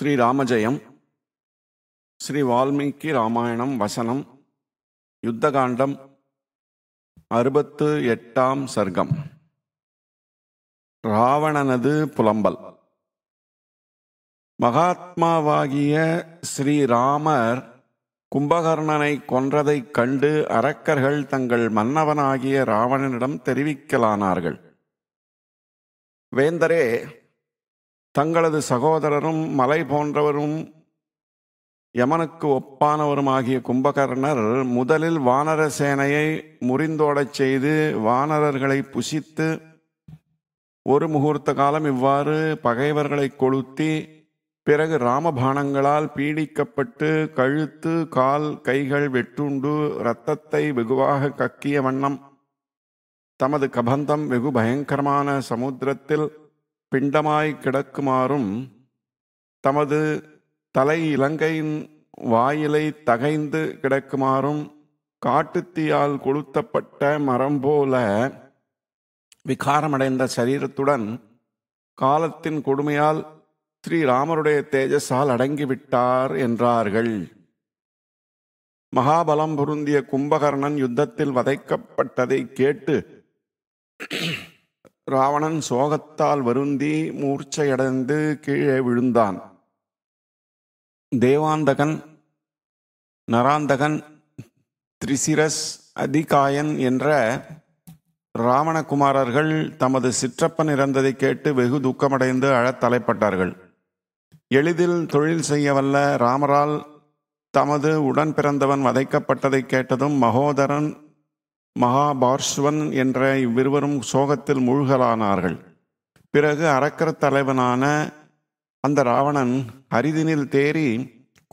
ஸ்ரீ రామజయం ஸ்ரீ வால்மீகி ராமாயணம் வசனம் யுத்தகாண்டம் அறுபத்து எட்டாம் சர்க்கம் ராவணனது புலம்பல் மகாத்மாவாகிய ஸ்ரீராமர் கும்பகர்ணனை கொன்றதைக் கண்டு அரக்கர்கள் தங்கள் மன்னவனாகிய ராவணனிடம் தெரிவிக்கலானார்கள் வேந்தரே தங்களது சகோதரரும் மலை போன்றவரும் யமனுக்கு ஒப்பானவரும் ஆகிய கும்பகர்ணர் முதலில் வானர சேனையை முறிந்தோடச் செய்து வானரர்களை புசித்து ஒரு முகூர்த்த காலம் இவ்வாறு பகைவர்களை கொளுத்தி பிறகு ராமபானங்களால் பீடிக்கப்பட்டு கழுத்து கால் கைகள் வெட்டுண்டு இரத்தத்தை வெகுவாக கக்கிய வண்ணம் தமது கபந்தம் வெகு பயங்கரமான சமுத்திரத்தில் பிண்டமாய் கிடக்குமாறும் தமது தலை இலங்கையின் வாயிலை தகைந்து கிடக்குமாறும் காட்டுத்தீயால் கொளுத்தப்பட்ட மரம் போல விகாரமடைந்த சரீரத்துடன் காலத்தின் கொடுமையால் ஸ்ரீராமருடைய தேஜஸால் அடங்கிவிட்டார் என்றார்கள் மகாபலம் பொருந்திய கும்பகர்ணன் யுத்தத்தில் வதைக்கப்பட்டதை கேட்டு ராவணன் சோகத்தால் வருந்தி மூர்ச்சையடைந்து கீழே விழுந்தான் தேவாந்தகன் நராந்தகன் த்ரிசிரஸ் அதிகாயன் என்ற ராவணகுமாரர்கள் தமது சிற்றப்பன் இறந்ததை கேட்டு வெகு துக்கமடைந்து அழத் தலைப்பட்டார்கள் எளிதில் தொழில் செய்யவல்ல ராமரால் தமது உடன் பிறந்தவன் வதைக்கப்பட்டதை கேட்டதும் மகோதரன் மகாபார்ஷ்வன் என்ற இவ்விருவரும் சோகத்தில் மூழ்கலானார்கள் பிறகு அரக்கர தலைவனான அந்த ராவணன் அரிதினில் தேறி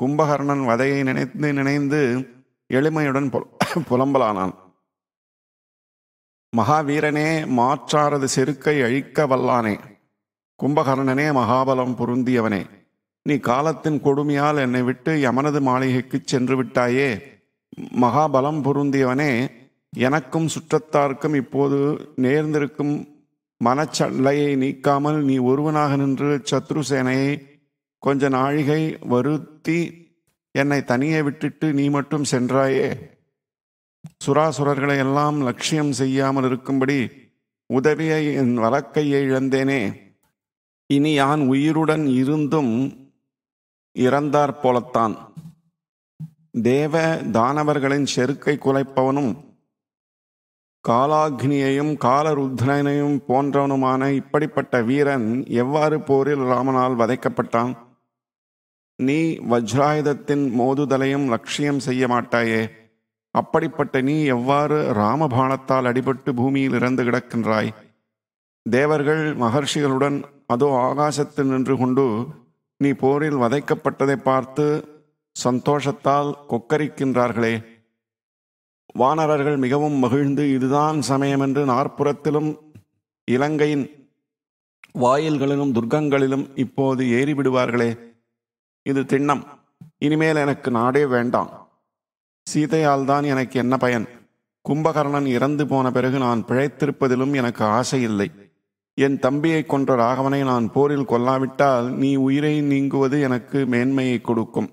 கும்பகர்ணன் வதையை நினைந்து நினைந்து எளிமையுடன் புலம்பலானான் மகாவீரனே மாற்றாரது செருக்கை அழிக்க வல்லானே கும்பகர்ணனே மகாபலம் பொருந்தியவனே நீ காலத்தின் கொடுமையால் என்னை விட்டு யமனது மாளிகைக்கு சென்று விட்டாயே மகாபலம் பொருந்தியவனே எனக்கும் சுற்றத்தார்க்கும் இப்போது நேர்ந்திருக்கும் மனச்சல்லையை நீக்காமல் நீ ஒருவனாக நின்று சத்ருசேனையை கொஞ்ச நாழிகை வருத்தி என்னை தனியே விட்டுட்டு நீ மட்டும் சென்றாயே சுராசுரர்களை எல்லாம் லட்சியம் செய்யாமல் இருக்கும்படி உதவியை என் வழக்கையை இழந்தேனே இனி யான் உயிருடன் இருந்தும் இறந்தாற் போலத்தான் தேவ தானவர்களின் செருக்கை குலைப்பவனும் காலாக்னியையும் காலருத்ரனையும் போன்றவனுமான இப்படிப்பட்ட வீரன் எவ்வாறு போரில் ராமனால் வதைக்கப்பட்டான் நீ வஜ்ராயுதத்தின் மோதுதலையும் லட்சியம் செய்ய மாட்டாயே அப்படிப்பட்ட நீ எவ்வாறு ராமபாணத்தால் அடிபட்டு பூமியில் இறந்து கிடக்கின்றாய் தேவர்கள் மகர்ஷிகளுடன் அதோ ஆகாசத்தில் நின்று கொண்டு நீ போரில் வதைக்கப்பட்டதை பார்த்து சந்தோஷத்தால் கொக்கரிக்கின்றார்களே வானரர்கள் மிகவும் மகிழ்ந்து இதுதான் சமயம் என்று நாற்புறத்திலும் இலங்கையின் வாயில்களிலும் துர்க்கங்களிலும் இப்போது ஏறிவிடுவார்களே இது திண்ணம் இனிமேல் எனக்கு நாடே வேண்டாம் சீதையால் தான் எனக்கு என்ன பயன் கும்பகர்ணன் இறந்து போன பிறகு நான் பிழைத்திருப்பதிலும் எனக்கு ஆசை இல்லை என் தம்பியை கொன்ற ராகவனை நான் போரில் கொல்லாவிட்டால் நீ உயிரை நீங்குவது எனக்கு மேன்மையை கொடுக்கும்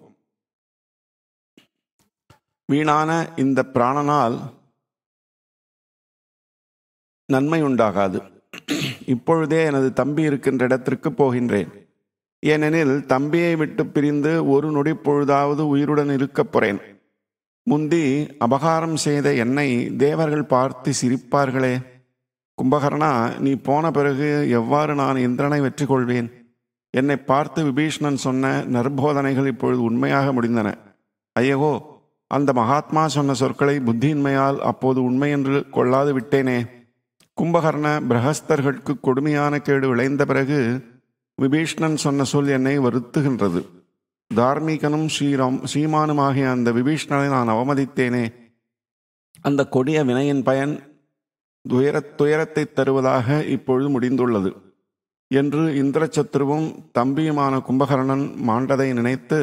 வீணான இந்த பிராணனால் நன்மை உண்டாகாது இப்பொழுதே எனது தம்பி இருக்கின்ற இடத்திற்கு போகின்றேன் ஏனெனில் தம்பியை விட்டு பிரிந்து ஒரு நொடி பொழுதாவது உயிருடன் இருக்கப் போறேன் முந்தி அபகாரம் செய்த என்னை தேவர்கள் பார்த்து சிரிப்பார்களே கும்பகர்ணா நீ போன பிறகு எவ்வாறு நான் இந்திரனை வெற்றி கொள்வேன் என்னை பார்த்து விபீஷணன் சொன்ன நற்போதனைகள் இப்பொழுது உண்மையாக முடிந்தன ஐயகோ அந்த மகாத்மா சொன்ன சொற்களை புத்தியின்மையால் அப்போது உண்மை என்று கொள்ளாது விட்டேனே கும்பகர்ண பிரகஸ்தர்களுக்கு கொடுமையான கேடு விளைந்த பிறகு விபீஷ்ணன் சொன்ன சொல் என்னை வருத்துகின்றது தார்மீகனும் ஸ்ரீராம் ஸ்ரீமானுமாகிய அந்த விபீஷ்ணனை நான் அவமதித்தேனே அந்த கொடிய வினையின் பயன் துயர துயரத்தை தருவதாக இப்பொழுது முடிந்துள்ளது என்று இந்திரச்சத்ருவும் தம்பியுமான கும்பகர்ணன் மாண்டதை நினைத்து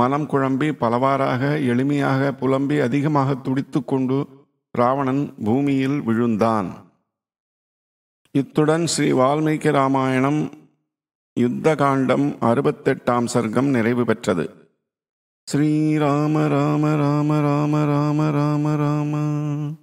மனம் குழம்பி பலவாறாக எளிமையாக புலம்பி அதிகமாக துடித்து கொண்டு ராவணன் பூமியில் விழுந்தான் இத்துடன் ஸ்ரீ வால்மீகி ராமாயணம் யுத்தகாண்டம் அறுபத்தெட்டாம் சர்க்கம் நிறைவு பெற்றது ஸ்ரீராம ராம ராம ராம ராம ராம ராம